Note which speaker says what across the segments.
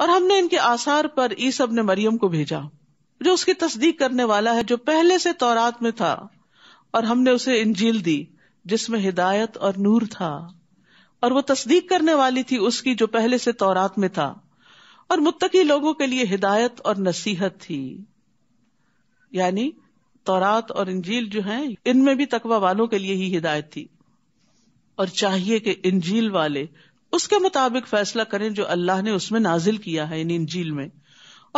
Speaker 1: और हमने इनके आसार पर ईसब ने मरियम को भेजा जो उसकी तस्दीक करने वाला है जो पहले से तौरात में था और हमने उसे इंजील दी जिसमें हिदायत और नूर था और वो तस्दीक करने वाली थी उसकी जो पहले से तौरात में था और मुत्तकी लोगों के लिए हिदायत और नसीहत थी यानी तौरात और इंजील जो है इनमें भी तकवा वालों के लिए ही हिदायत थी और चाहिए कि इंजील वाले उसके मुताबिक फैसला करें जो अल्लाह ने उसमें नाजिल किया है इन इंजील में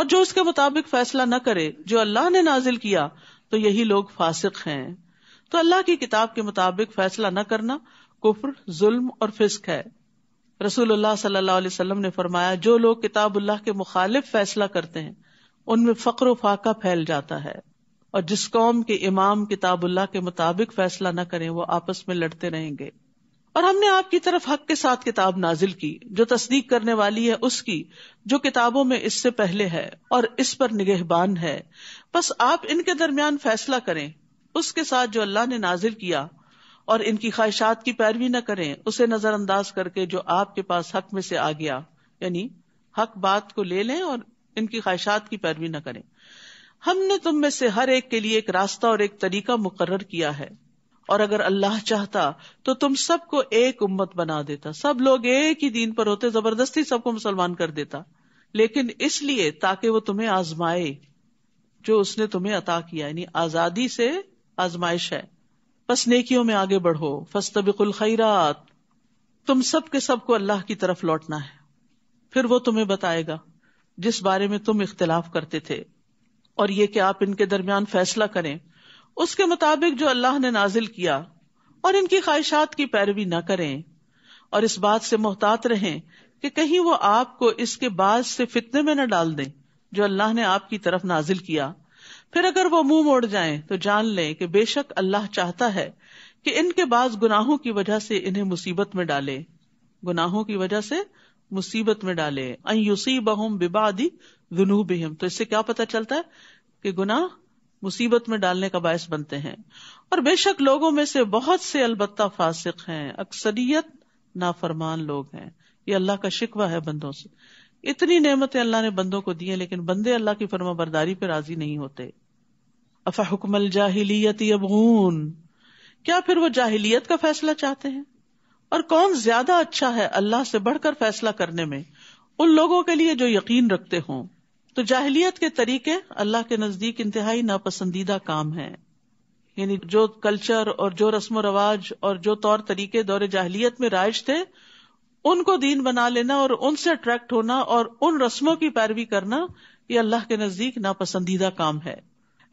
Speaker 1: और जो उसके मुताबिक फैसला न करे जो अल्लाह ने नाजिल किया तो यही लोग फासिक हैं तो अल्लाह की किताब के मुताबिक फैसला न करना कुफर जुल्म और फिस्क है रसूलुल्लाह सल्लल्लाहु अलैहि वसल्लम ने फरमाया जो लोग किताबुल्लाह के मुखालिफ फैसला करते हैं उनमें फकर व फाका फैल जाता है और जिस कौम के इमाम किताबुल्लाह के मुताबिक फैसला न करें वो आपस में लड़ते रहेंगे और हमने आपकी तरफ हक के साथ किताब नाजिल की जो तस्दीक करने वाली है उसकी जो किताबों में इससे पहले है और इस पर निगहबान है बस आप इनके दरमियान फैसला करें उसके साथ जो अल्लाह ने नाजिल किया और इनकी ख्वाहिशात की पैरवी न करें उसे नजरअंदाज करके जो आपके पास हक में से आ गया यानी हक बात को ले लें और इनकी ख्वाहिशात की पैरवी न करें हमने तुम में से हर एक के लिए एक रास्ता और एक तरीका मुकर्र किया है और अगर अल्लाह चाहता तो तुम सबको एक उम्मत बना देता सब लोग एक ही दीन पर होते जबरदस्ती सबको मुसलमान कर देता लेकिन इसलिए ताकि वो तुम्हें आजमाए जो उसने तुम्हें अता किया यानी आजादी से आजमाइश है बस नेकियों में आगे बढ़ो फस्तबिकुल खैरात तुम सब के सबको अल्लाह की तरफ लौटना है फिर वो तुम्हें बताएगा जिस बारे में तुम इख्तलाफ करते थे और ये कि आप इनके दरमियान फैसला करें उसके मुताबिक जो अल्लाह ने नाजिल किया और इनकी ख्वाहिशात की पैरवी न करें और इस बात से मोहतात रहे कि कहीं वो आपको इसके बाद से फितने में न डाल दें जो अल्लाह ने आपकी तरफ नाजिल किया फिर अगर वो मुंह मोड़ जाएं तो जान लें कि बेशक अल्लाह चाहता है कि इनके बाद गुनाहों की वजह से इन्हें मुसीबत में डाले गुनाहों की वजह से मुसीबत में डाले अयुसी बहुम बिबादी जुनूब तो इससे क्या पता चलता है कि गुनाह मुसीबत में डालने का बायस बनते हैं और बेशक लोगों में से बहुत से अलबत्ता फासिक हैं अक्सरियत नाफरमान लोग हैं ये अल्लाह का शिकवा है बंदों से इतनी नेमतें अल्लाह ने बंदों को दी हैं लेकिन बंदे अल्लाह की फर्मा बरदारी पर राजी नहीं होते अफा हुक्मल जाहिलियत यबून क्या फिर वो जाहिलियत का फैसला चाहते हैं और कौन ज्यादा अच्छा है अल्लाह से बढ़कर फैसला करने में उन लोगों के लिए जो यकीन रखते हों तो जाहलीत के तरीके अल्लाह के नजदीक इंतहाई नापसंदीदा काम है यानी जो कल्चर और जो रस्म रवाज और जो तौर तरीके दौरे जाहलीत में राइज थे उनको दीन बना लेना और उनसे अट्रैक्ट होना और उन रस्मों की पैरवी करना ये अल्लाह के नजदीक नापसंदीदा काम है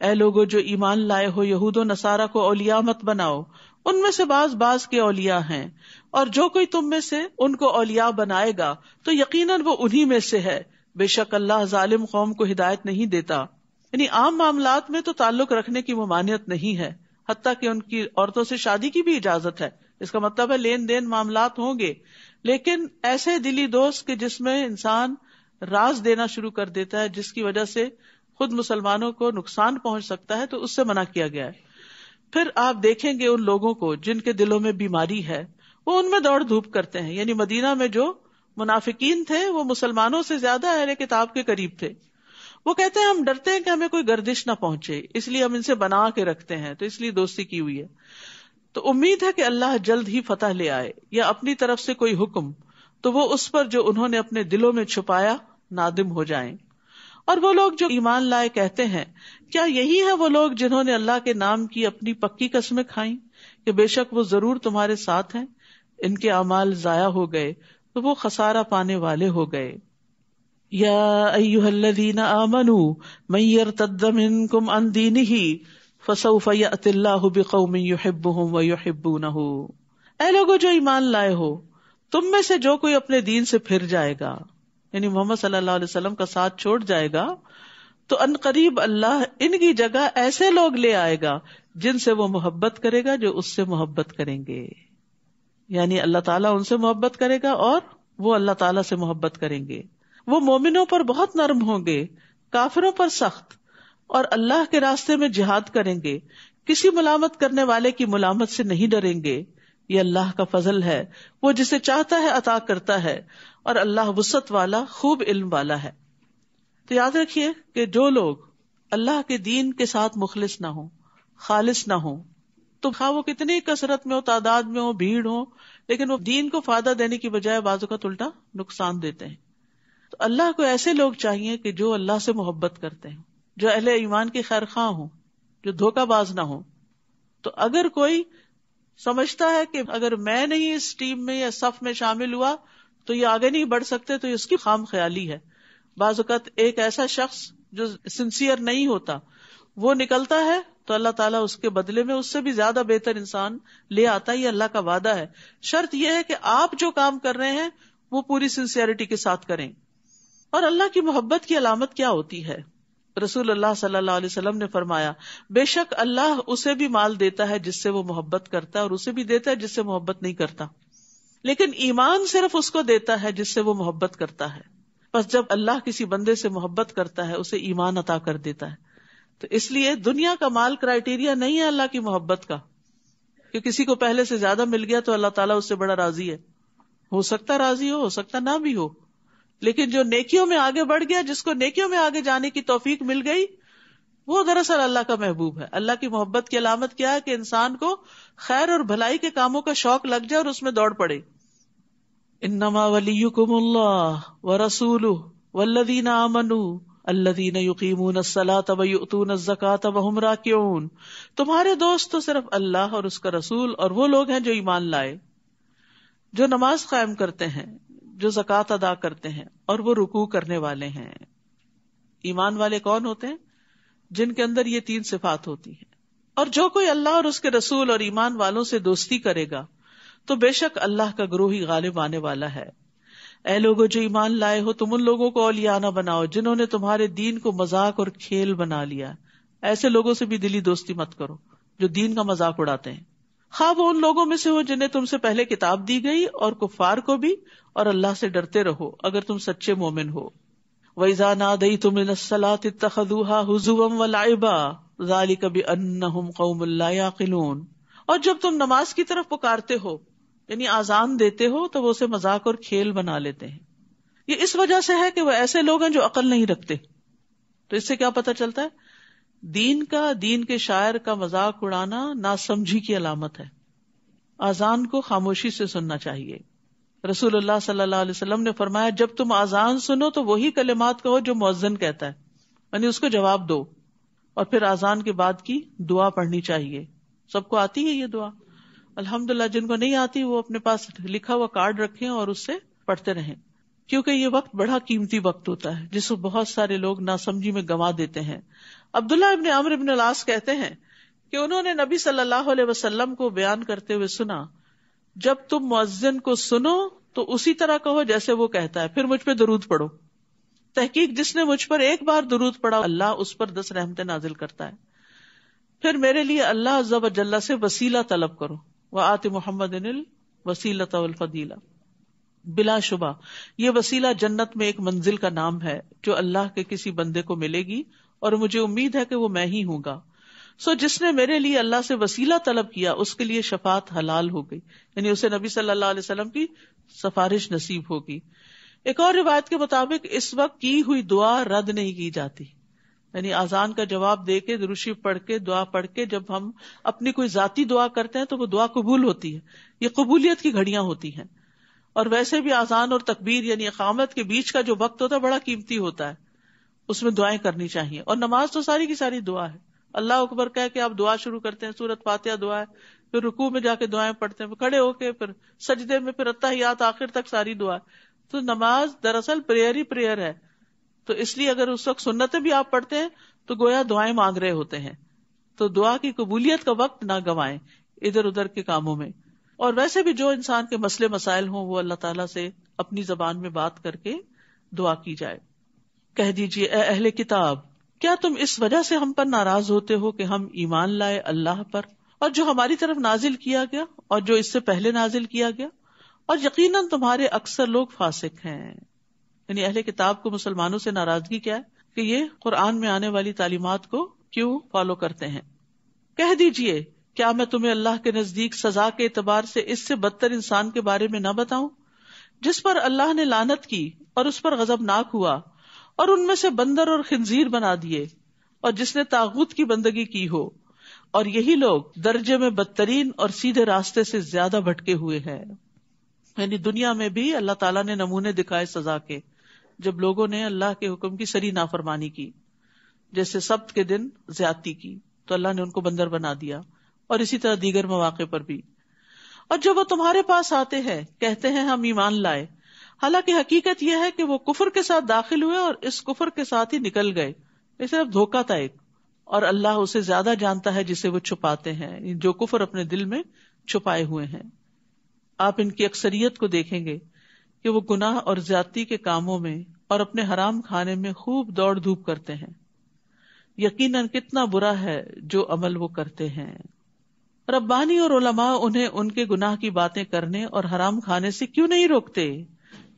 Speaker 1: ए लोगो जो ईमान लाए हो यहूदो नसारा को औलिया मत बनाओ उनमें से बाज बाज के औलिया हैं और जो कोई तुम में से उनको औलिया बनाएगा तो यकीनन वो उन्हीं में से है बेशक अल्लाह जालिम कौम को हिदायत नहीं देता यानी आम मामलात में तो ताल्लुक रखने की ममानियत नहीं है हती कि उनकी औरतों से शादी की भी इजाजत है इसका मतलब है लेन देन मामला होंगे लेकिन ऐसे दिली दोस्त के जिसमें इंसान राज देना शुरू कर देता है जिसकी वजह से खुद मुसलमानों को नुकसान पहुंच सकता है तो उससे मना किया गया है फिर आप देखेंगे उन लोगों को जिनके दिलों में बीमारी है वो उनमें दौड़ धूप करते हैं यानी मदीना में जो मुनाफिकीन थे वो मुसलमानों से ज्यादा अहले किताब के करीब थे वो कहते हैं हम डरते हैं कि हमें कोई गर्दिश ना पहुंचे इसलिए हम इनसे बना के रखते हैं तो इसलिए दोस्ती की हुई है तो उम्मीद है कि अल्लाह जल्द ही फतह ले आए या अपनी तरफ से कोई हुक्म तो वो उस पर जो उन्होंने अपने दिलों में छुपाया नादिम हो जाए और वो लोग जो ईमान लाए कहते हैं क्या यही है वो लोग जिन्होंने अल्लाह के नाम की अपनी पक्की कस्में खाई कि बेशक वो जरूर तुम्हारे साथ हैं इनके अमाल जाया हो गए तो वो खसारा पाने वाले हो गए यादीन आमनु ही लोगो जो ईमान लाए हो तुम में से जो कोई अपने दीन से फिर जाएगा यानी मोहम्मद सल्लल्लाहु का साथ छोड़ जाएगा तो अन करीब अल्लाह इनकी जगह ऐसे लोग ले आएगा जिनसे वो मोहब्बत करेगा जो उससे मोहब्बत करेंगे यानी अल्लाह ताला उनसे मोहब्बत करेगा और वो अल्लाह ताला से मोहब्बत करेंगे वो मोमिनों पर बहुत नर्म होंगे काफिरों पर सख्त और अल्लाह के रास्ते में जिहाद करेंगे किसी मुलामत करने वाले की मुलामत से नहीं डरेंगे ये अल्लाह का फजल है वो जिसे चाहता है अता करता है और अल्लाह वसत वाला खूब इल्म वाला है तो याद रखिए कि जो लोग अल्लाह के दीन के साथ मुखलिस ना हो खालिस ना हो तो हाँ वो कितनी कसरत में हो तादाद में हो भीड़ हो लेकिन वो दीन को फायदा देने की बजाय बाजू का उल्टा नुकसान देते हैं तो अल्लाह को ऐसे लोग चाहिए कि जो अल्लाह से मोहब्बत करते हैं जो अहले ईमान की खैर खां हो जो धोखाबाज ना हो तो अगर कोई समझता है कि अगर मैं नहीं इस टीम में या सफ में शामिल हुआ तो ये आगे नहीं बढ़ सकते तो इसकी खाम ख्याली है बाजुकत एक ऐसा शख्स जो सिंसियर नहीं होता वो निकलता है तो अल्लाह ताला उसके बदले में उससे भी ज्यादा बेहतर इंसान ले आता है ये अल्लाह का वादा है शर्त यह है कि आप जो काम कर रहे हैं वो पूरी सिंसियरिटी के साथ करें और अल्लाह की मोहब्बत की अलामत क्या होती है रसूल अल्लाह सल्लल्लाहु अलैहि वसल्लम ने फरमाया बेशक अल्लाह उसे भी माल देता है जिससे वो मोहब्बत करता है और उसे भी देता है जिससे मोहब्बत नहीं करता लेकिन ईमान सिर्फ उसको देता है जिससे वो मोहब्बत करता है बस जब अल्लाह किसी बंदे से मोहब्बत करता है उसे ईमान अता कर देता है तो इसलिए दुनिया का माल क्राइटेरिया नहीं है अल्लाह की मोहब्बत का कि किसी को पहले से ज्यादा मिल गया तो अल्लाह ताला उससे बड़ा राजी है हो सकता राजी हो हो सकता ना भी हो लेकिन जो नेकियों में आगे बढ़ गया जिसको नेकियों में आगे जाने की तोफीक मिल गई वो दरअसल अल्लाह का महबूब है अल्लाह की मोहब्बत की अलामत क्या है कि इंसान को खैर और भलाई के कामों का शौक लग जाए और उसमें दौड़ पड़े इन्नमा वली व रसूल वल्लदीना आमनू अल्लदीन युकीमून सलात व युतून जक़ात वहम तुम्हारे दोस्त तो सिर्फ अल्लाह और उसका रसूल और वो लोग हैं जो ईमान लाए जो नमाज कायम करते हैं जो जक़ात अदा करते हैं और वो रुकू करने वाले हैं ईमान वाले कौन होते हैं जिनके अंदर ये तीन सिफात होती है और जो कोई अल्लाह और उसके रसूल और ईमान वालों से दोस्ती करेगा तो बेशक अल्लाह का ग्रोह ही गालिब आने वाला है ए लोगो जो ईमान लाए हो तुम उन लोगों को औलियाना बनाओ जिन्होंने तुम्हारे दीन को मजाक और खेल बना लिया ऐसे लोगों से भी दिली दोस्ती मत करो जो दीन का मजाक उड़ाते हैं हाँ वो उन लोगों में से हो जिन्हें तुमसे पहले किताब दी गई और कुफार को भी और अल्लाह से डरते रहो अगर तुम सच्चे मोमिन हो वैजा ना दई तुम सलात तखदूहा हुजुम व लाइबा जाली कभी अन्ना कौमुल्ला और जब तुम नमाज की तरफ पुकारते हो यानी आजान देते हो तो वो उसे मजाक और खेल बना लेते हैं ये इस वजह से है कि वह ऐसे लोग हैं जो अकल नहीं रखते तो इससे क्या पता चलता है दीन का दीन के शायर का मजाक उड़ाना नासमझी की अलामत है आजान को खामोशी से सुनना चाहिए रसूलुल्लाह सल्लल्लाहु अलैहि वसल्लम ने फरमाया जब तुम आजान सुनो तो वही कलिमात कहो जो मुअज्जन कहता है यानी उसको जवाब दो और फिर आजान के बाद की दुआ पढ़नी चाहिए सबको आती है ये दुआ अल्हम्दुलिल्लाह जिनको नहीं आती वो अपने पास लिखा हुआ कार्ड रखे और उससे पढ़ते रहे क्योंकि ये वक्त बड़ा कीमती वक्त होता है जिसको बहुत सारे लोग नासमझी में गंवा देते हैं अब्दुल्ला इबन अमर इबन लास कहते हैं कि उन्होंने नबी सल्लल्लाहु अलैहि वसल्लम को बयान करते हुए सुना जब तुम मुअज्जन को सुनो तो उसी तरह कहो जैसे वो कहता है फिर मुझ पर दरूद पढ़ो तहकीक जिसने मुझ पर एक बार दरूद पढ़ा अल्लाह उस पर दस रहमतें नाजिल करता है फिर मेरे लिए अल्लाह जल्ला से वसीला तलब करो व आत मोहम्मद वसीलत बिला शुबा ये वसीला जन्नत में एक मंजिल का नाम है जो अल्लाह के किसी बंदे को मिलेगी और मुझे उम्मीद है कि वो मैं ही हूँ सो जिसने मेरे लिए अल्लाह से वसीला तलब किया उसके लिए शफात हलाल हो गई यानी उसे नबी सल्लल्लाहु अलैहि वसल्लम की सफारिश नसीब होगी एक और रिवायत के मुताबिक इस वक्त की हुई दुआ रद्द नहीं की जाती यानी आजान का जवाब दे के दुरुशी पढ़ के दुआ पढ़ के जब हम अपनी कोई जाती दुआ करते हैं तो वो दुआ कबूल होती है ये कबूलियत की घड़ियां होती हैं और वैसे भी आजान और तकबीर यानी अकामत के बीच का जो वक्त होता है बड़ा कीमती होता है उसमें दुआएं करनी चाहिए और नमाज तो सारी की सारी दुआ है अल्लाह अकबर कह के आप दुआ शुरू करते हैं सूरत फातिया दुआ है फिर रुकू में जाके दुआएं पढ़ते हैं खड़े होके फिर सजदे में फिर अत्ताहियात आखिर तक सारी दुआ तो नमाज दरअसल प्रेयर ही प्रेयर है तो इसलिए अगर उस वक्त सुन्नतें भी आप पढ़ते हैं तो गोया दुआएं मांग रहे होते हैं तो दुआ की कबूलियत का वक्त ना गंवाएं इधर उधर के कामों में और वैसे भी जो इंसान के मसले मसाइल हों वो अल्लाह ताला से अपनी जबान में बात करके दुआ की जाए कह दीजिए अहले किताब क्या तुम इस वजह से हम पर नाराज होते हो कि हम ईमान लाए अल्लाह पर और जो हमारी तरफ नाजिल किया गया और जो इससे पहले नाजिल किया गया और यकीनन तुम्हारे अक्सर लोग फासिक हैं यानी अहले किताब को मुसलमानों से नाराजगी क्या है कि ये कुरान में आने वाली तालीमत को क्यों फॉलो करते हैं कह दीजिए क्या मैं तुम्हें अल्लाह के नजदीक सजा के एतबार से इससे बदतर इंसान के बारे में न बताऊं जिस पर अल्लाह ने लानत की और उस पर गजबनाक हुआ और उनमें से बंदर और खंजीर बना दिए और जिसने तागूत की बंदगी की हो और यही लोग दर्जे में बदतरीन और सीधे रास्ते से ज्यादा भटके हुए हैं यानी दुनिया में भी अल्लाह ताला ने नमूने दिखाए सजा के जब लोगों ने अल्लाह के हुक्म की सरी नाफरमानी की जैसे सब्त के दिन ज्यादा की तो अल्लाह ने उनको बंदर बना दिया और इसी तरह दीगर मौके पर भी और जब वो तुम्हारे पास आते हैं कहते हैं हम ईमान लाए हालांकि हकीकत यह है कि वो कुफर के साथ दाखिल हुए और इस कुफर के साथ ही निकल गए इसे अब धोखा था एक और अल्लाह उसे ज्यादा जानता है जिसे वो छुपाते हैं जो कुफर अपने दिल में छुपाए हुए हैं आप इनकी अक्सरियत को देखेंगे कि वो गुनाह और ज्यादा के कामों में और अपने हराम खाने में खूब दौड़ धूप करते हैं यकीनन कितना बुरा है जो अमल वो करते हैं रब्बानी और ओलमा उन्हें उनके गुनाह की बातें करने और हराम खाने से क्यों नहीं रोकते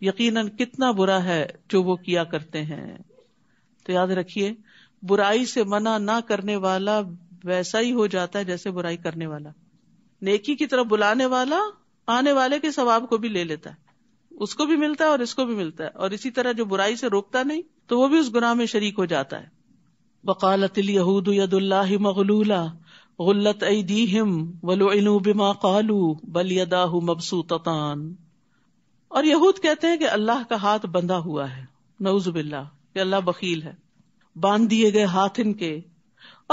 Speaker 1: यकीनन कितना बुरा है जो वो किया करते हैं तो याद रखिए बुराई से मना ना करने वाला वैसा ही हो जाता है जैसे बुराई करने वाला नेकी की तरफ बुलाने वाला आने वाले के सवाब को भी ले लेता है उसको भी मिलता है और इसको भी मिलता है और इसी तरह जो बुराई से रोकता नहीं तो वो भी उस गुनाह में शरीक हो जाता है वकालतिल यहूद यदुल्लाह मगलूला गुल्लत ऐदीहिम वलुइनु बिमा कालू बल यदाहु मबसूततान और यहूद कहते हैं कि अल्लाह का हाथ बंधा हुआ है नऊजुबिल्ला कि अल्लाह बकील है बांध दिए गए हाथ इनके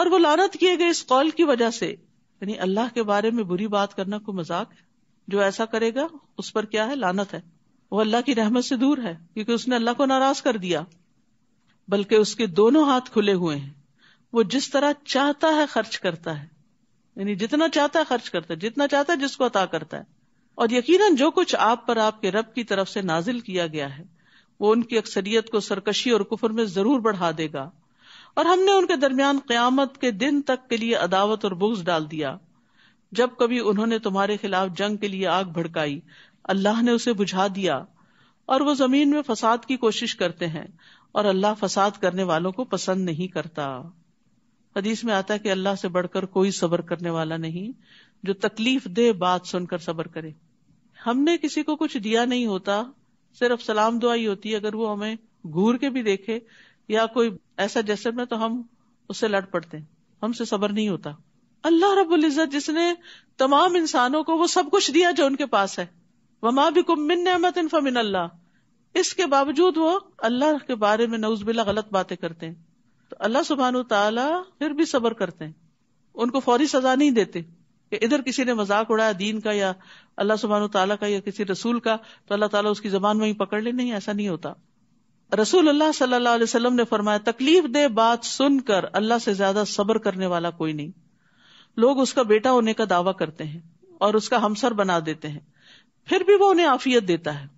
Speaker 1: और वो लानत किए गए इस कौल की वजह से यानी अल्लाह के बारे में बुरी बात करना कोई मजाक है जो ऐसा करेगा उस पर क्या है लानत है वो अल्लाह की रहमत से दूर है क्योंकि उसने अल्लाह को नाराज कर दिया बल्कि उसके दोनों हाथ खुले हुए हैं वो जिस तरह चाहता है खर्च करता है यानी जितना चाहता है खर्च करता है जितना चाहता है जिसको अता करता है और यकीन जो कुछ आप पर आपके रब की तरफ से नाजिल किया गया है वो उनकी अक्सरियत को सरकशी और कुफर में जरूर बढ़ा देगा और हमने उनके दरमियान क्यामत के दिन तक के लिए अदावत और बुग्स डाल दिया जब कभी उन्होंने तुम्हारे खिलाफ जंग के लिए आग भड़काई अल्लाह ने उसे बुझा दिया और वो जमीन में फसाद की कोशिश करते हैं और अल्लाह फसाद करने वालों को पसंद नहीं करता हदीस में आता है कि अल्लाह से बढ़कर कोई सबर करने वाला नहीं जो तकलीफ दे बात सुनकर सबर करे हमने किसी को कुछ दिया नहीं होता सिर्फ सलाम दुआई होती है अगर वो हमें घूर के भी देखे या कोई ऐसा जैसे में तो हम उससे लड़ पड़ते हैं हमसे सबर नहीं होता अल्लाह रबुल्जत जिसने तमाम इंसानों को वो सब कुछ दिया जो उनके पास है वमा भी कुम मिन नमत फमिन अल्लाह इसके बावजूद वो अल्लाह के बारे में नउजबिला गलत बातें करते हैं तो अल्लाह सुबहान तला फिर भी सबर करते हैं उनको फौरी सजा नहीं देते कि इधर किसी ने मजाक उड़ाया दीन का या अल्लाह सुबहान तला का या किसी रसूल का तो अल्लाह ताला उसकी जबान वहीं पकड़ ले नहीं ऐसा नहीं होता रसूल अल्लाह सल्लल्लाहु अलैहि वसल्लम ने फरमाया तकलीफ दे बात सुनकर अल्लाह से ज्यादा सब्र करने वाला कोई नहीं लोग उसका बेटा होने का दावा करते हैं और उसका हमसर बना देते हैं फिर भी वो उन्हें आफियत देता है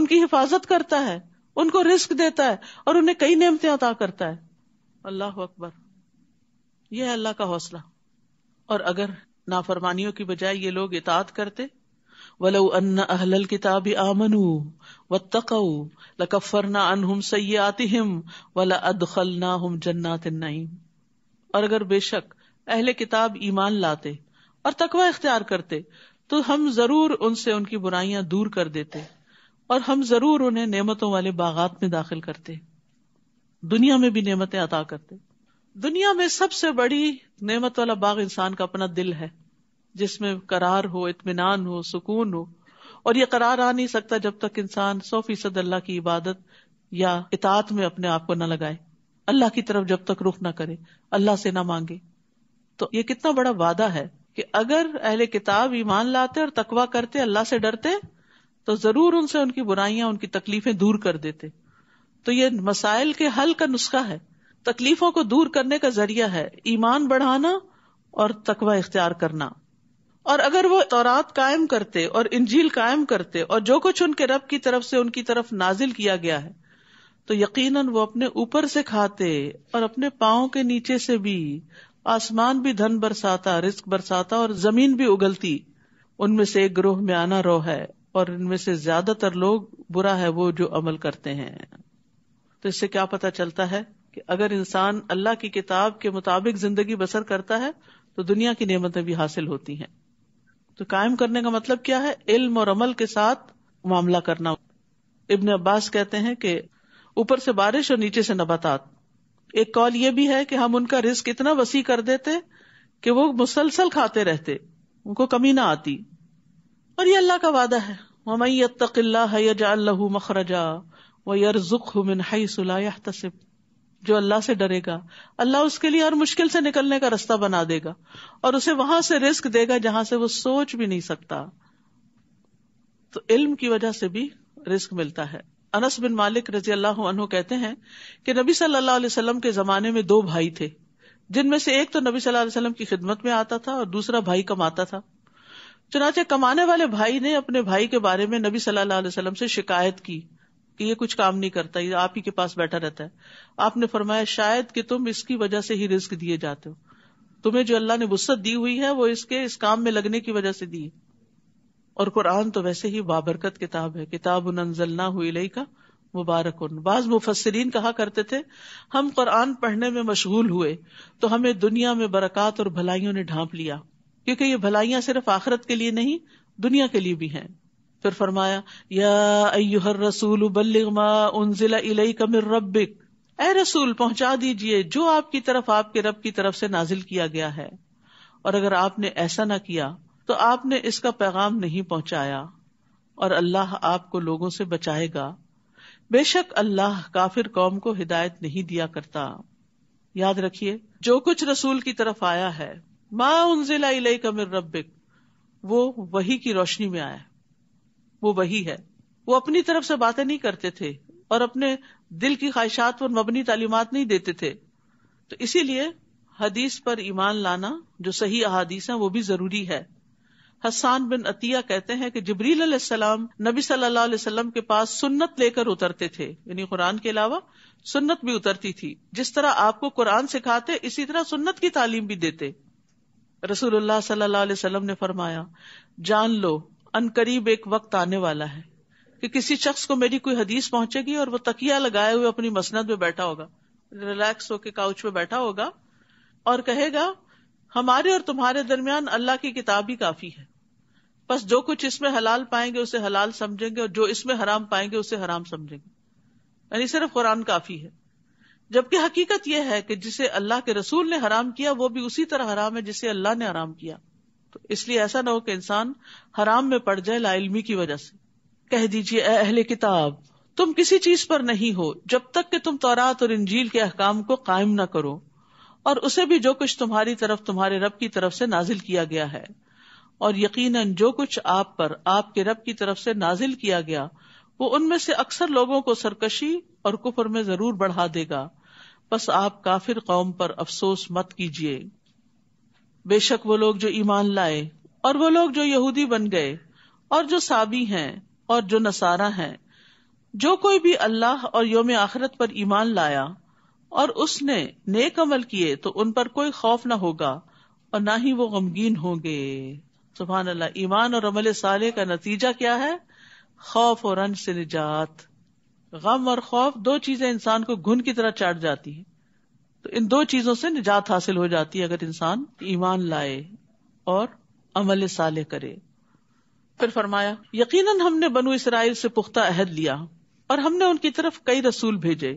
Speaker 1: उनकी हिफाजत करता है उनको रिस्क देता है और उन्हें कई नियमतें अता करता है अल्लाह अकबर यह है अल्लाह का हौसला और अगर नाफरमानियों की बजाय ये लोग इतात करते वलो अन्न अहल किताब आमनू व ना तकऊ सै अनहुम सयातिम वला ना हम जन्ना नईम और अगर बेशक अहले किताब ईमान लाते और तकवा इख्तियार करते तो हम जरूर उनसे उनकी बुराइयां दूर कर देते और हम जरूर उन्हें नेमतों वाले बागात में दाखिल करते दुनिया में भी नेमतें अदा करते दुनिया में सबसे बड़ी नेमत वाला बाग इंसान का अपना दिल है जिसमें करार हो इतमान हो सुकून हो और ये करार आ नहीं सकता जब तक इंसान सौ फीसद अल्लाह की इबादत या इतात में अपने आप को न लगाए अल्लाह की तरफ जब तक रुख ना करे अल्लाह से ना मांगे तो ये कितना बड़ा वादा है कि अगर अहले किताब ईमान लाते और तकवा करते अल्लाह से डरते तो जरूर उनसे उनकी बुराइयां उनकी तकलीफें दूर कर देते तो ये मसाइल के हल का नुस्खा है तकलीफों को दूर करने का जरिया है ईमान बढ़ाना और तकवा इख्तियार करना और अगर वो तौरात कायम करते और इंजील कायम करते और जो कुछ उनके रब की तरफ से उनकी तरफ नाजिल किया गया है तो यकीनन वो अपने ऊपर से खाते और अपने पाओ के नीचे से भी आसमान भी धन बरसाता रिस्क बरसाता और जमीन भी उगलती उनमें से एक ग्रोह में आना रोह है और इनमें से ज्यादातर लोग बुरा है वो जो अमल करते हैं तो इससे क्या पता चलता है कि अगर इंसान अल्लाह की किताब के मुताबिक जिंदगी बसर करता है तो दुनिया की नियमतें भी हासिल होती हैं तो कायम करने का मतलब क्या है इल्म और अमल के साथ मामला करना इब्न अब्बास कहते हैं कि ऊपर से बारिश और नीचे से नबातात एक कॉल ये भी है कि हम उनका रिस्क इतना वसी कर देते कि वो मुसलसल खाते रहते उनको कमी ना आती और ये अल्लाह का वादा है मखरजा व यरजुक मिन हई जो अल्लाह से डरेगा अल्लाह उसके लिए हर मुश्किल से निकलने का रास्ता बना देगा और उसे वहां से रिस्क देगा जहां से वो सोच भी नहीं सकता तो इल्म की वजह से भी रिस्क मिलता है अनस बिन मालिक रजी अल्लाह कहते हैं कि नबी सल्लल्लाहु अलैहि वसल्लम के जमाने में दो भाई थे जिनमें से एक तो नबी सल्लल्लाहु अलैहि वसल्लम की खिदमत में आता था और दूसरा भाई कमाता था चुनाचे कमाने वाले भाई ने अपने भाई के बारे में नबी सल्लल्लाहु अलैहि वसल्लम से शिकायत की कि ये कुछ काम नहीं करता ये आप ही के पास बैठा रहता है आपने फरमाया शायद कि तुम इसकी वजह से ही रिस्क दिए जाते हो तुम्हें जो अल्लाह ने वुस्सत दी हुई है वो इसके इस काम में लगने की वजह से दी है और कुरान तो वैसे ही बाबरकत किताब है किताब नंजलना हुई का मुबारक बाज मुफसरीन कहा करते थे हम कुरान पढ़ने में मशगूल हुए तो हमें दुनिया में बरकत और भलाइयों ने ढांप लिया क्योंकि ये भलाइयां सिर्फ आखरत के लिए नहीं दुनिया के लिए भी हैं फिर फरमाया या रसूल बल्लिगमा उनजिला इलई कमिर रब्बिक ए रसूल पहुंचा दीजिए जो आपकी तरफ आपके रब की तरफ से नाजिल किया गया है और अगर आपने ऐसा ना किया तो आपने इसका पैगाम नहीं पहुंचाया और अल्लाह आपको लोगों से बचाएगा बेशक अल्लाह काफिर कौम को हिदायत नहीं दिया करता याद रखिए जो कुछ रसूल की तरफ आया है माँ उनजिला कमिर रब्बिक वो वही की रोशनी में आया वो वही है वो अपनी तरफ से बातें नहीं करते थे और अपने दिल की ख्वाहिशात पर मबनी तालीमत नहीं देते थे तो इसीलिए हदीस पर ईमान लाना जो सही अहादीस है वो भी जरूरी है हसान बिन अतिया कहते हैं कि जबरील अलैहिस्सलाम नबी सल्लल्लाहु अलैहि वसल्लम के पास सुन्नत लेकर उतरते थे यानी कुरान के अलावा सुन्नत भी उतरती थी जिस तरह आपको कुरान सिखाते इसी तरह सुन्नत की तालीम भी देते रसूलुल्लाह सल्लल्लाहु अलैहि वसल्लम ने फरमाया जान लो अन करीब एक वक्त आने वाला है कि किसी शख्स को मेरी कोई हदीस पहुंचेगी और वो तकिया लगाए हुए अपनी मसनद में बैठा होगा रिलैक्स होकर काउच में बैठा होगा और कहेगा हमारे और तुम्हारे दरमियान अल्लाह की किताब ही काफी है बस जो कुछ इसमें हलाल पाएंगे उसे हलाल समझेंगे और जो इसमें हराम पाएंगे उसे हराम समझेंगे यानी सिर्फ कुरान काफी है जबकि हकीकत यह है कि जिसे अल्लाह के रसूल ने हराम किया वो भी उसी तरह हराम है जिसे अल्लाह ने हराम किया तो इसलिए ऐसा ना हो कि इंसान हराम में पड़ जाए लाइलमी की वजह से कह दीजिए अहले किताब तुम किसी चीज पर नहीं हो जब तक कि तुम तौरात और इंजील के अहकाम को कायम न करो और उसे भी जो कुछ तुम्हारी तरफ तुम्हारे रब की तरफ से नाजिल किया गया है और यकीन जो कुछ आप पर आपके रब की तरफ से नाजिल किया गया वो उनमें से अक्सर लोगों को सरकशी और कुफर में जरूर बढ़ा देगा बस आप काफिर कौम पर अफसोस मत कीजिए बेशक वो लोग जो ईमान लाए और वो लोग जो यहूदी बन गए और जो साबी है और जो नसारा है जो कोई भी अल्लाह और योम आखरत पर ईमान लाया और उसने नेक अमल किए तो उन पर कोई खौफ ना होगा और ना ही वो गमगीन होंगे सुबहान अल्लाह ईमान और अमल साले का नतीजा क्या है खौफ और अंश से निजात गम और खौफ दो चीजें इंसान को घुन की तरह चाट जाती है तो इन दो चीजों से निजात हासिल हो जाती है अगर इंसान ईमान लाए और अमल साले करे फिर फरमाया यकीनन हमने बनु इसराइल से पुख्ता अहद लिया और हमने उनकी तरफ कई रसूल भेजे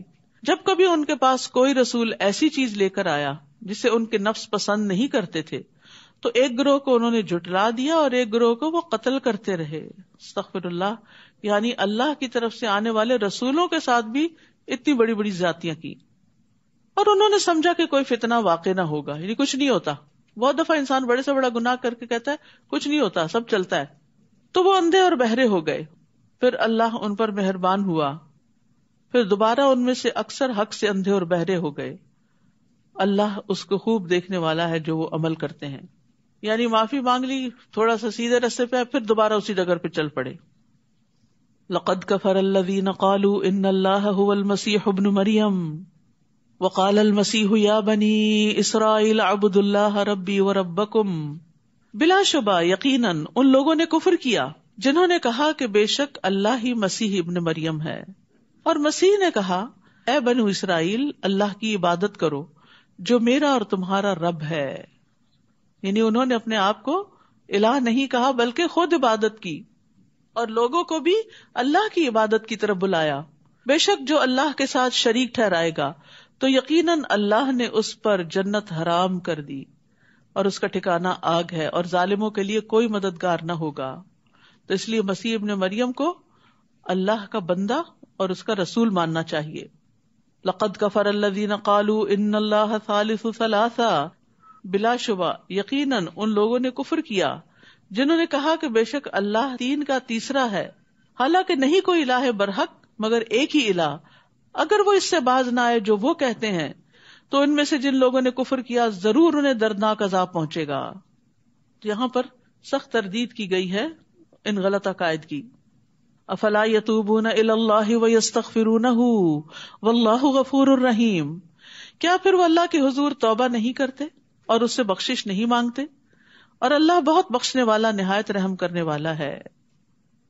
Speaker 1: जब कभी उनके पास कोई रसूल ऐसी चीज लेकर आया जिसे उनके नफ्स पसंद नहीं करते थे तो एक ग्रोह को उन्होंने जुटला दिया और एक ग्रोह को वो कत्ल करते रहे सखफिर यानी अल्लाह की तरफ से आने वाले रसूलों के साथ भी इतनी बड़ी बड़ी जातियां की और उन्होंने समझा कि कोई फितना वाकई ना होगा यानी कुछ नहीं होता बहुत दफा इंसान बड़े से बड़ा गुनाह करके कहता है कुछ नहीं होता सब चलता है तो वो अंधे और बहरे हो गए फिर अल्लाह उन पर मेहरबान हुआ फिर दोबारा उनमें से अक्सर हक से अंधे और बहरे हो गए अल्लाह उसको खूब देखने वाला है जो वो अमल करते हैं यानी माफी मांग ली थोड़ा सा सीधे रस्ते पे फिर दोबारा उसी जगह पे चल पड़े लकद कफर अल्लवीन कालू इन अल्लाह मसीह इब्न मरियम वकाल अल मसीह या बनी इसराइल अबुदुल्लाह रब्बी व रब्बकुम बिलाशुबा यकीनन उन लोगों ने कुफर किया जिन्होंने कहा कि बेशक अल्लाह ही मसीह इब्न मरियम है और मसीह ने कहा ऐ बनू इसराइल अल्लाह की इबादत करो जो मेरा और तुम्हारा रब है यानी उन्होंने अपने आप को इलाह नहीं कहा बल्कि खुद इबादत की और लोगों को भी अल्लाह की इबादत की तरफ बुलाया बेशक जो अल्लाह के साथ शरीक ठहराएगा तो यकीनन अल्लाह ने उस पर जन्नत हराम कर दी और उसका ठिकाना आग है और जालिमों के लिए कोई मददगार न होगा तो इसलिए मसीह इब्न मरियम को अल्लाह का बंदा और उसका रसूल मानना चाहिए लकद कफर अल्लादीन कालू इन सालिसु सलासा बिलाशुबा यकीन उन लोगों ने कुफर किया जिन्होंने कहा कि बेशक अल्लाह तीन का तीसरा है हालांकि नहीं कोई इलाह है बरहक मगर एक ही इलाह अगर वो इससे बाज ना आए जो वो कहते हैं तो इनमें से जिन लोगों ने कुफर किया जरूर उन्हें दर्दनाक अजाब पहुंचेगा तो यहाँ पर सख्त तरदीद की गई है इन गलत अकायद की अफला यतूबून वस्तफिरून वल्लाह गफूर रहीम क्या फिर वो अल्लाह के हजूर तोबा नहीं करते और उससे बख्शिश नहीं मांगते और अल्लाह बहुत बख्शने वाला निहायत रहम करने वाला है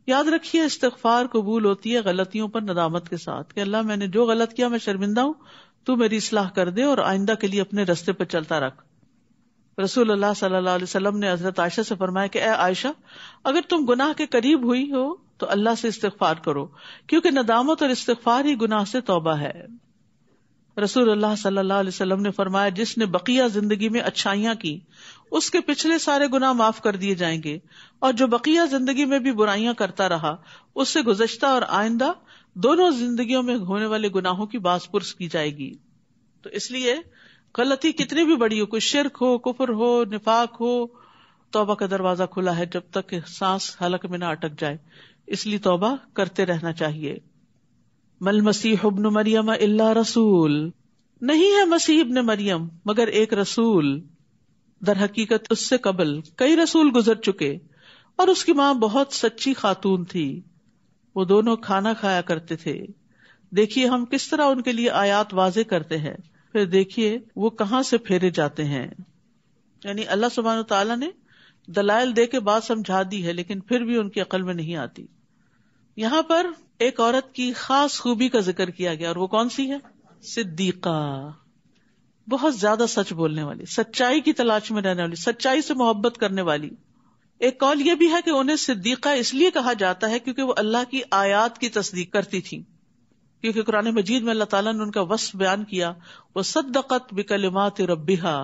Speaker 1: याद रखिए इस्तफार कबूल होती है गलतियों पर नदामत के साथ कि अल्लाह मैंने जो गलत किया मैं शर्मिंदा हूं तू मेरी इसलाह कर दे और आइंदा के लिए अपने रस्ते पर चलता रख रसूल अल्लाह सल्लल्लाहु ने हजरत आयशा से फरमाया कि आयशा अगर तुम गुनाह के करीब हुई हो तो अल्लाह से इस्तफार करो क्योंकि नदामत और इस्तफार ही गुनाह से तोबा है रसूल अल्लाह सल्लल्लाहु अलैहि वसल्लम ने फरमाया जिसने बकिया जिंदगी में अच्छाइयां की उसके पिछले सारे गुनाह माफ कर दिए जाएंगे और जो बकिया जिंदगी में भी बुराइयां करता रहा उससे गुजश्ता और आइंदा दोनों जिंदगी में होने वाले गुनाहों की बासपुरस की जाएगी तो इसलिए गलती कितनी भी बड़ी हो कोई शिरक हो कुफर हो निफाक हो तोबा का दरवाजा खुला है जब तक सांस हलक में ना अटक जाए इसलिए तोबा करते रहना चाहिए मल मसीह इब्न मरियम अल्लाह रसूल नहीं है मसीह इब्न मरियम मगर एक रसूल दर हकीकत उससे कबल कई रसूल गुजर चुके और उसकी माँ बहुत सच्ची खातून थी वो दोनों खाना खाया करते थे देखिए हम किस तरह उनके लिए आयात वाजे करते हैं फिर देखिए वो कहाँ से फेरे जाते हैं यानी अल्लाह सुबहान तला ने दलाइल दे के बाद समझा दी है लेकिन फिर भी उनकी अकल में नहीं आती यहाँ पर एक औरत की खास खूबी का जिक्र किया गया और वो कौन सी है सिद्दीका बहुत ज्यादा सच बोलने वाली सच्चाई की तलाश में रहने वाली सच्चाई से मोहब्बत करने वाली एक कौल यह भी है कि उन्हें सिद्दीका इसलिए कहा जाता है क्योंकि वो अल्लाह की आयात की तस्दीक करती थी क्योंकि कुरान मजीद में अल्लाह ताला ने उनका वस बयान किया वो सदकत बिकलिमात रबिहा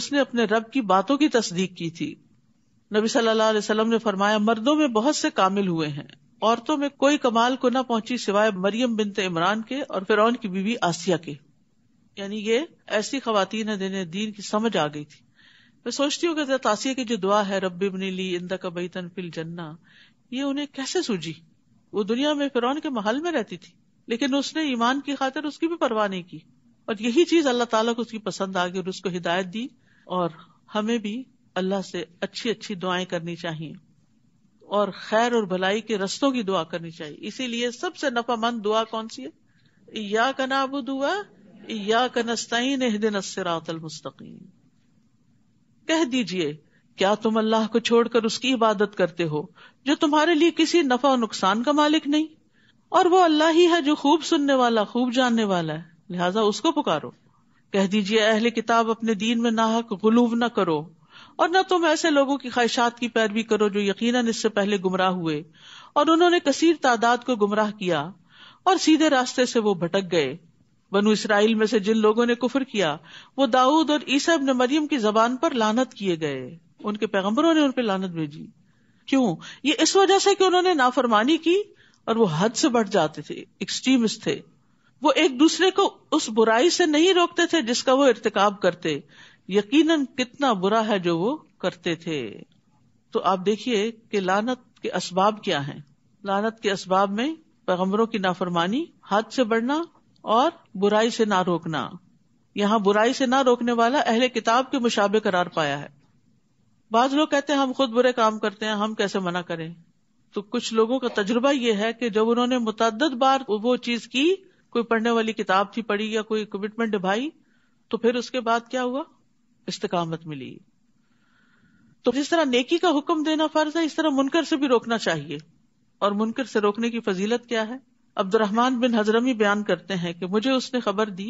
Speaker 1: उसने अपने रब की बातों की तस्दीक की थी नबी सल्लल्लाहु अलैहि वसल्लम ने फरमाया मर्दों में बहुत से कामिल हुए हैं औरतों में कोई कमाल को ना पहुंची सिवाय मरियम बिनते इमरान के और फिर की बीवी आसिया के यानी ये ऐसी खातन है जिन्हें दीन की समझ आ गई थी मैं सोचती हूँ आसिया की जो दुआ है रबी बनी ली इंदा का बैतन फिल जन्ना ये उन्हें कैसे सूझी वो दुनिया में फिर के महल में रहती थी लेकिन उसने ईमान की खातिर उसकी भी परवाह नहीं की और यही चीज अल्लाह ताला को उसकी पसंद आ गई और उसको हिदायत दी और हमें भी अल्लाह से अच्छी अच्छी दुआएं करनी चाहिए और खैर और भलाई के रस्तों की दुआ करनी चाहिए इसीलिए सबसे नफामंद दुआ कौन सी है या का नाबू दुआ या का नस्तीन दिन मुस्तकीम कह दीजिए क्या तुम अल्लाह को छोड़कर उसकी इबादत करते हो जो तुम्हारे लिए किसी नफा और नुकसान का मालिक नहीं और वो अल्लाह ही है जो खूब सुनने वाला खूब जानने वाला है लिहाजा उसको पुकारो कह दीजिए अहले किताब अपने दीन में नाहक गुलूब न करो और न तुम ऐसे लोगों की ख्वाहिशात की पैरवी करो जो यकीनन इससे पहले गुमराह हुए और उन्होंने कसीर तादाद को गुमराह किया और सीधे रास्ते से वो भटक गए बनु इसराइल में से जिन लोगों ने कुफर किया वो दाऊद और ईसा इब्न मरियम की जबान पर लानत किए गए उनके पैगम्बरों ने उन पर लानत भेजी क्यों ये इस वजह से कि उन्होंने नाफरमानी की और वो हद से बढ़ जाते थे एक्सट्रीमिस्ट थे वो एक दूसरे को उस बुराई से नहीं रोकते थे जिसका वो इरतकाब करते यकीनन कितना बुरा है जो वो करते थे तो आप देखिए कि लानत के असबाब क्या हैं लानत के असबाब में पैगम्बरों की नाफरमानी हाथ से बढ़ना और बुराई से ना रोकना यहाँ बुराई से ना रोकने वाला अहले किताब के मुशाबे करार पाया है बाज लोग कहते हैं हम खुद बुरे काम करते हैं हम कैसे मना करें तो कुछ लोगों का तजुर्बा यह है कि जब उन्होंने मुतद बार वो चीज की कोई पढ़ने वाली किताब थी पढ़ी या कोई कमिटमेंट निभाई तो फिर उसके बाद क्या हुआ इस्तकामत मिली तो जिस तरह नेकी का हुक्म देना फर्ज है इस तरह मुनकर से भी रोकना चाहिए और मुनकर से रोकने की फजीलत क्या है अब्दुलरहमान बिन हजरमी बयान करते हैं कि मुझे उसने खबर दी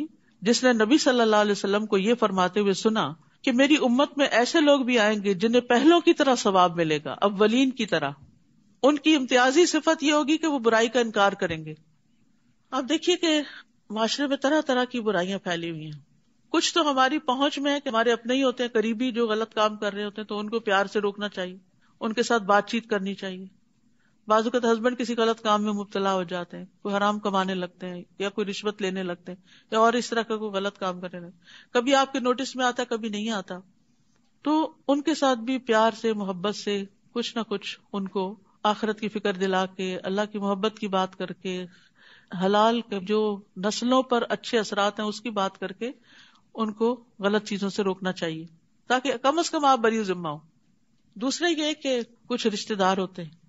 Speaker 1: जिसने नबी सल्लल्लाहु अलैहि वसल्लम को ये फरमाते हुए सुना कि मेरी उम्मत में ऐसे लोग भी आएंगे जिन्हें पहलों की तरह सवाब मिलेगा अव्वलीन की तरह उनकी इम्तियाजी सिफत यह होगी कि वो बुराई का इनकार करेंगे आप देखिए कि माशरे में तरह तरह की बुराइयां फैली हुई हैं कुछ तो हमारी पहुंच में है कि हमारे अपने ही होते हैं करीबी जो गलत काम कर रहे होते हैं तो उनको प्यार से रोकना चाहिए उनके साथ बातचीत करनी चाहिए बाजूकत तो हस्बैंड किसी गलत काम में मुबतला हो जाते हैं कोई हराम कमाने लगते हैं या कोई रिश्वत लेने लगते हैं या और इस तरह का कोई गलत काम करने लगते कभी आपके नोटिस में आता है कभी नहीं आता तो उनके साथ भी प्यार से मोहब्बत से कुछ ना कुछ उनको आखरत की फिक्र दिला के अल्लाह की मोहब्बत की बात करके हलाल के जो नस्लों पर अच्छे असरात हैं उसकी बात करके उनको गलत चीजों से रोकना चाहिए ताकि कम अज कम आप बरी जिम्मा हो दूसरे ये कि कुछ रिश्तेदार होते हैं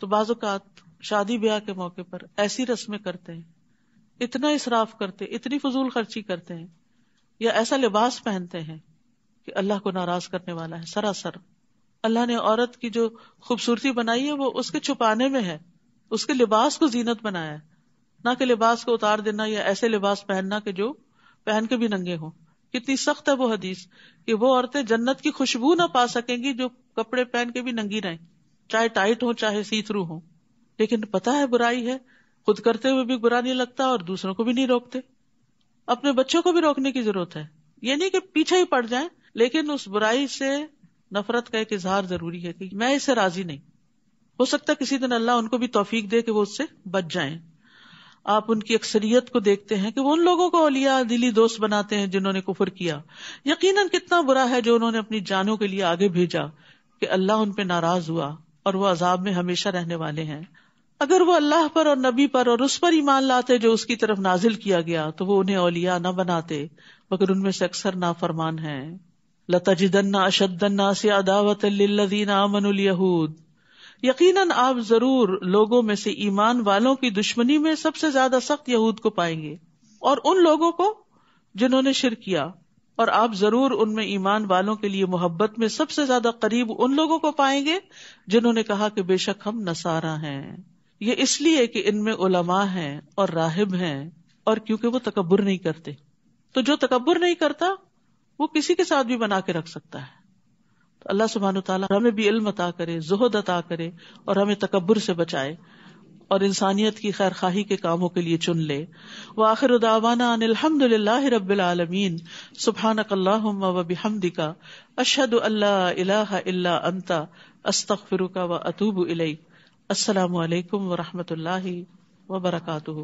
Speaker 1: तो बाजुकात शादी ब्याह के मौके पर ऐसी रस्में करते हैं इतना इसराफ करते इतनी फजूल खर्ची करते हैं या ऐसा लिबास पहनते हैं कि अल्लाह को नाराज करने वाला है सरासर अल्लाह ने औरत की जो खूबसूरती बनाई है वो उसके छुपाने में है उसके लिबास को जीनत बनाया है ना कि लिबास को उतार देना या ऐसे लिबास पहनना कि जो पहन के भी नंगे हों कितनी सख्त है वो हदीस कि वो औरतें जन्नत की खुशबू ना पा सकेंगी जो कपड़े पहन के भी नंगी रहे चाहे टाइट हो चाहे सी थ्रू हो लेकिन पता है बुराई है खुद करते हुए भी बुरा नहीं लगता और दूसरों को भी नहीं रोकते अपने बच्चों को भी रोकने की जरूरत है ये नहीं कि पीछे ही पड़ जाए लेकिन उस बुराई से नफरत का एक इजहार जरूरी है कि मैं इससे राजी नहीं हो सकता किसी दिन अल्लाह उनको भी तोफीक दे कि वो उससे बच जाएं आप उनकी अक्सरियत को देखते हैं कि वो उन लोगों को अलिया दिली दोस्त बनाते हैं जिन्होंने कुफर किया यकीन कितना बुरा है जो उन्होंने अपनी जानों के लिए आगे भेजा कि अल्लाह उनपे नाराज हुआ और वो अजाब में हमेशा रहने वाले हैं अगर वो अल्लाह पर और नबी पर और उस पर ईमान लाते जो उसकी तरफ नाजिल किया गया तो वो उन्हें अलिया न बनाते मगर उनमें से अक्सर ना फरमान है लता जिदन्ना अशदन्ना से अदावत यकीनन आप जरूर लोगों में से ईमान वालों की दुश्मनी में सबसे ज्यादा सख्त यहूद को पाएंगे और उन लोगों को जिन्होंने शिर किया और आप जरूर उनमें ईमान वालों के लिए मोहब्बत में सबसे ज्यादा करीब उन लोगों को पाएंगे जिन्होंने कहा कि बेशक हम नसारा हैं ये इसलिए कि इनमें उलमा है और राहिब हैं और क्योंकि वो तकबर नहीं करते तो जो तकबर नहीं करता वो किसी के साथ भी बना के रख सकता है तो अल्लाह सुबहान तला हमें भी इल्म अता करे जहद अता करे और हमें तकबर से बचाए और इंसानियत की खैर खाही के कामों के लिए चुन ले व आखिर उदावाना अनिलहमदुल्ला रबालमीन सुबहान वबिहमदिका अशद अल्लाह इला अंता अस्तक फिरुका व अतूब इलई असलकम वरहमत ला वबरकू